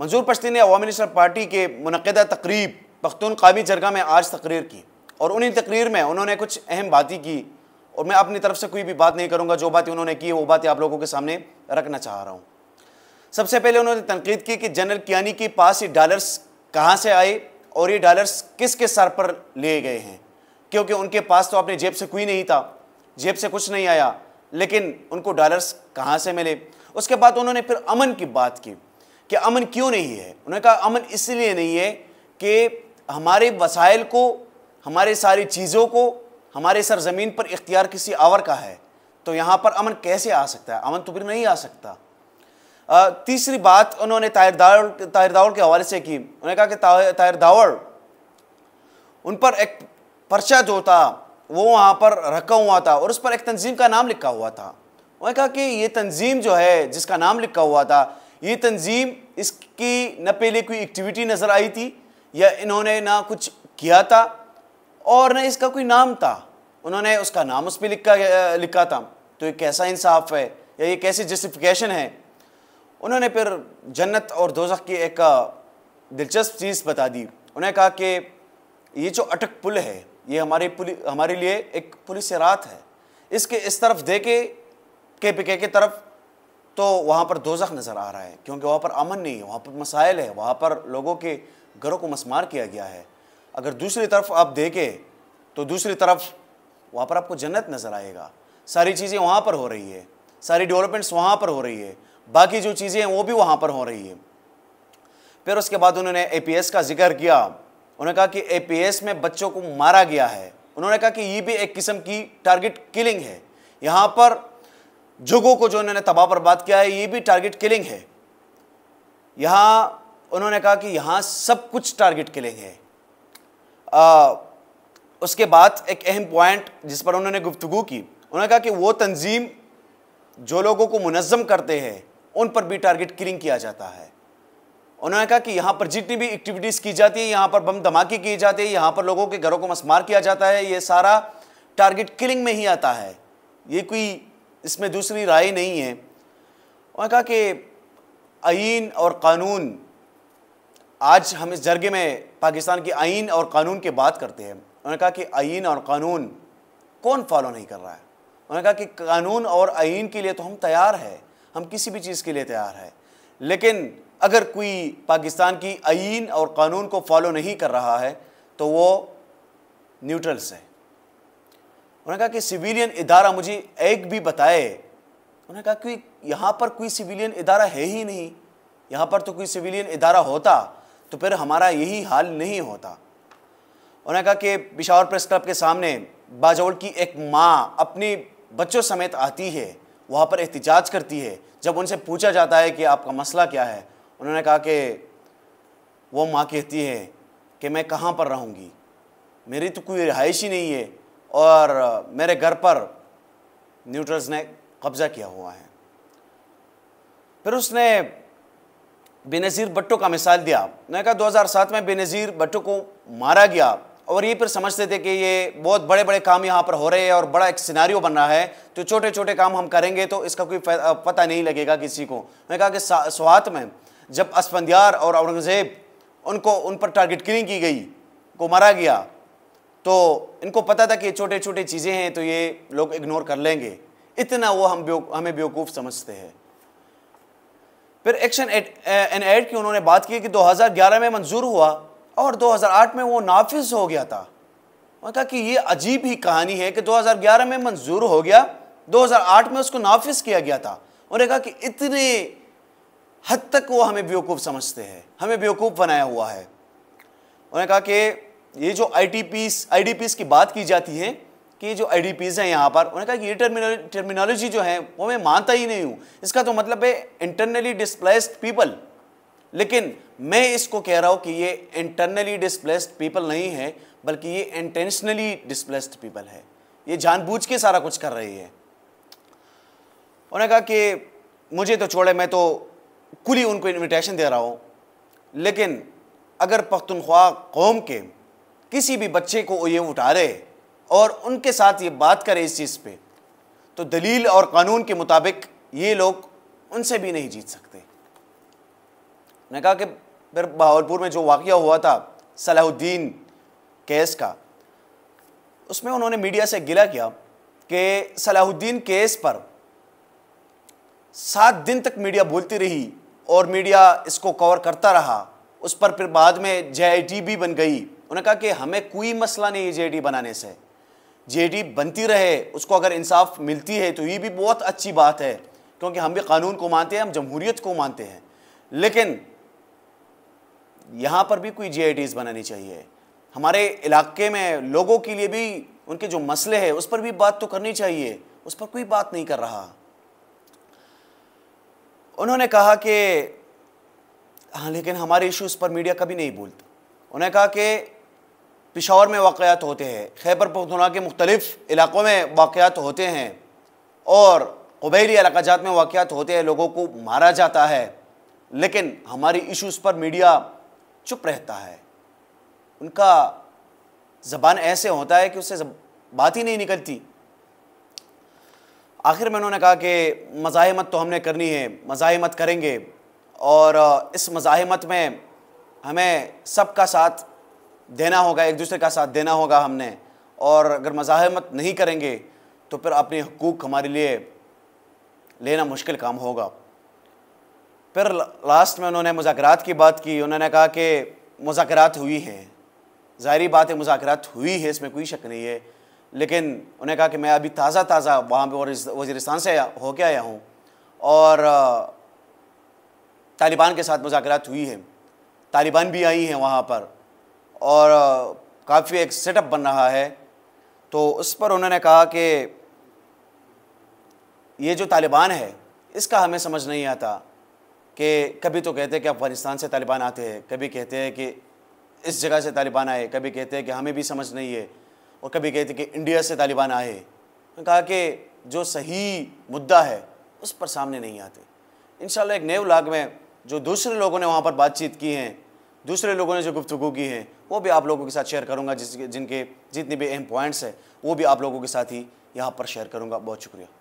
मंजूर पश्ती ने अवामी national party के मनदा तकरीब पख्तून कामी जरगा में आज तकरीर की और उन्हीं तकरीर में उन्होंने कुछ अहम बातें की और मैं अपनी तरफ से कोई भी बात नहीं करूँगा जो बातें उन्होंने की वो बातें आप लोगों के सामने रखना चाह रहा हूँ सबसे पहले उन्होंने तनकीद की कि जनरल कियानी के पास ये डॉलर्स कहाँ से आए और ये डॉलर्स के सर पर लिए गए हैं क्योंकि उनके पास तो अपने जेब से कोई नहीं था जेब से कुछ नहीं आया लेकिन उनको डॉलर्स कहाँ से मिले उसके बाद उन्होंने फिर अमन की बात की कि अमन क्यों नहीं है उन्होंने कहा अमन इसलिए नहीं है कि हमारे वसाइल को हमारे सारी चीज़ों को हमारे सरजमीन पर इख्तियार किसी आवर का है तो यहाँ पर अमन कैसे आ सकता है अमन तो फिर नहीं आ सकता आ, तीसरी बात उन्होंने तायर दावड़ तायर दावड़ के हवाले से की उन्होंने कहा कि तायर दावड़ उन पर एक पर्चा जो था वो वहाँ पर रखा हुआ था और उस पर एक तंजीम का नाम लिखा हुआ था उन्होंने कहा कि ये तंजीम जो है जिसका नाम लिखा हुआ था ये तंजीम इसकी न पहले कोई एक्टिविटी नज़र आई थी या इन्होंने ना कुछ किया था और ना इसका कोई नाम था उन्होंने उसका नाम उस पर लिखा लिखा था तो ये कैसा इंसाफ है या ये कैसी जस्टिफिकेशन है उन्होंने फिर जन्नत और दोजख की एक दिलचस्प चीज़ बता दी उन्हें कहा कि ये जो अटक पुल है ये हमारे पुल हमारे लिए एक पुलिस रात है इसके इस तरफ दे के पिके की के तरफ तो वहाँ पर दोजख नज़र आ रहा है क्योंकि वहाँ पर अमन नहीं है वहाँ पर मसाइल है वहाँ पर लोगों के घरों को मसमार किया गया है अगर दूसरी तरफ आप देखें तो दूसरी तरफ वहाँ पर आपको जन्नत नज़र आएगा सारी चीज़ें वहाँ पर हो रही है सारी डेवलपमेंट्स वहाँ पर हो रही है बाकी जो चीज़ें हैं वो भी वहाँ पर हो रही है फिर उसके बाद उन्होंने ए का जिक्र किया उन्होंने कहा कि ए में बच्चों को मारा गया है उन्होंने कहा कि ये भी एक किस्म की टारगेट किलिंग है यहाँ पर जुगों को जो इन्होंने तबाह बर्बाद किया है ये भी टारगेट किलिंग है यहाँ उन्होंने कहा कि यहाँ सब कुछ टारगेट किलिंग है आ, उसके बाद एक अहम पॉइंट जिस पर उन्होंने गुफ्तु की उन्होंने कहा कि वो तंजीम जो लोगों को मुनज़म करते हैं उन पर भी टारगेट किलिंग किया जाता है उन्होंने कहा कि यहाँ पर जितनी भी एक्टिविटीज़ की जाती है यहाँ पर बम धमाके किए जाते हैं यहाँ पर लोगों के घरों को मसमार किया जाता है ये सारा टारगेट किलिंग में ही आता है ये कोई इसमें दूसरी राय नहीं है उन्होंने कहा कि आइन और कानून आज हम इस जरगे में पाकिस्तान की आइन और कानून की बात करते हैं उन्होंने कहा कि आइन और कानून कौन फॉलो नहीं कर रहा है उन्होंने कहा कि कानून और आइन के लिए तो हम तैयार है हम किसी भी चीज़ के लिए तैयार है लेकिन अगर कोई पाकिस्तान की आइन और कानून को फॉलो नहीं कर रहा है तो वो न्यूट्रल्स है उन्होंने कहा कि सिविलियन इदारा मुझे एक भी बताए उन्होंने कहा कि यहाँ पर कोई सिविलियन इदारा है ही नहीं यहाँ पर तो कोई सिविलियन इदारा होता तो फिर हमारा यही हाल नहीं होता उन्होंने कहा कि पिशावर प्रेस क्लब के सामने बाजौल की एक माँ अपने बच्चों समेत आती है वहाँ पर एहतजाज करती है जब उनसे पूछा जाता है कि आपका मसला क्या है उन्होंने कहा कि वो माँ कहती है कि मैं कहाँ पर रहूँगी मेरी तो कोई रिहाइश ही नहीं है और मेरे घर पर न्यूट्रल्स ने कब्ज़ा किया हुआ है फिर उसने बेनज़ीर भट्टो का मिसाल दिया मैंने कहा 2007 में बेनज़ीर भट्टो को मारा गया और ये फिर समझते थे कि ये बहुत बड़े बड़े काम यहाँ पर हो रहे हैं और बड़ा एक सिनारियो बन रहा है तो छोटे छोटे काम हम करेंगे तो इसका कोई पता नहीं लगेगा किसी को मैंने कहा कि स्वात में जब असफंदियार और औरंगज़ेब उनको उन पर टारगेट किलिंग की गई को मारा गया तो इनको पता था कि ये छोटे छोटे चीज़ें हैं तो ये लोग इग्नोर कर लेंगे इतना वो हम बेव, हमें बेवकूफ़ समझते हैं फिर एक्शन एन एड की उन्होंने बात की कि 2011 में मंजूर हुआ और 2008 में वो नाफिज हो गया था उन्होंने कहा कि ये अजीब ही कहानी है कि 2011 में मंजूर हो गया 2008 में उसको नाफिज किया गया था उन्होंने कहा कि इतने हद तक वो हमें बेवकूफ़ समझते हैं हमें बेवकूफ़ बनाया हुआ है उन्होंने कहा कि ये जो आई टी की बात की जाती है कि जो आई डी पीज हैं यहाँ पर उन्होंने कहा कि ये टर्मिनोलॉजी जो है वो मैं मानता ही नहीं हूँ इसका तो मतलब है इंटरनली डिस्प्लेस्ड पीपल लेकिन मैं इसको कह रहा हूँ कि ये इंटरनली डिस्प्लेस्ड पीपल नहीं है बल्कि ये इंटेंशनली डिस्प्लेस्ड पीपल है ये जानबूझ के सारा कुछ कर रही है उन्होंने कहा कि मुझे तो छोड़े मैं तो खुली उनको इन्विटेशन दे रहा हूँ लेकिन अगर पख्तनख्वा कौम के किसी भी बच्चे को ये उठा रहे और उनके साथ ये बात करे इस चीज़ पे तो दलील और कानून के मुताबिक ये लोग उनसे भी नहीं जीत सकते मैंने कहा कि फिर बहावलपुर में जो वाक़ हुआ था सलाहुद्दीन केस का उसमें उन्होंने मीडिया से गिला किया कि सलाहुद्दीन केस पर सात दिन तक मीडिया बोलती रही और मीडिया इसको कवर करता रहा उस पर फिर बाद में जे आई टी भी बन गई उन्होंने कहा कि हमें कोई मसला नहीं है डी बनाने से जेडी बनती रहे उसको अगर इंसाफ मिलती है तो ये भी बहुत अच्छी बात है क्योंकि हम भी कानून को मानते हैं हम जमहूरियत को मानते हैं लेकिन यहाँ पर भी कोई जे बनानी चाहिए हमारे इलाके में लोगों के लिए भी उनके जो मसले हैं उस पर भी बात तो करनी चाहिए उस पर कोई बात नहीं कर रहा उन्होंने कहा कि हाँ लेकिन हमारे इश्यूज़ पर मीडिया कभी नहीं बोलता उन्होंने कहा कि पिशावर में वाक़ात होते हैं खैबर पखतुना के मुख्तलिफ इलाक़ों में वाक़ात होते हैं और कबैली इलाकाजात में वाक़ात होते हैं लोगों को मारा जाता है लेकिन हमारी इशूज़ पर मीडिया चुप रहता है उनका ज़बान ऐसे होता है कि उससे बात ही नहीं निकलती आखिर में उन्होंने कहा कि मज़ामत तो हमने करनी है मज़ामत करेंगे और इस मज़ामत में हमें सबका साथ देना होगा एक दूसरे का साथ देना होगा हमने और अगर मज़ाहमत नहीं करेंगे तो फिर अपने हकूक़ हमारे लिए लेना मुश्किल काम होगा फिर लास्ट में उन्होंने मुजाकरात की बात की उन्होंने कहा कि मुजाकरात हुई हैं ज़ाहरी बात है मुजाकरात हुई है इसमें कोई शक नहीं है लेकिन उन्हें कहा कि मैं अभी ताज़ा ताज़ा वहाँ पर वजीरस्तान से हो के आया हूँ और तालिबान के साथ मुजाकरात हुई है तालिबान भी आई हैं वहाँ पर और काफ़ी एक सेटअप बन रहा है तो उस पर उन्होंने कहा कि ये जो तालिबान है इसका हमें समझ नहीं आता कि कभी तो कहते हैं कि अफ़गानिस्तान से तालिबान आते हैं कभी कहते हैं कि इस जगह से तालिबान आए कभी कहते हैं कि हमें भी समझ नहीं है और कभी कहते कि इंडिया से तालिबान आए कहा कि जो सही मुद्दा है उस पर सामने नहीं आते इन एक नए उलाग में जो दूसरे लोगों ने वहाँ पर बातचीत की हैं दूसरे लोगों ने जो गुफ्तु की है वो भी आप लोगों के साथ शेयर करूँगा जिस जिनके जितने भी अहम पॉइंट्स हैं वो भी आप लोगों के साथ ही यहाँ पर शेयर करूँगा बहुत शुक्रिया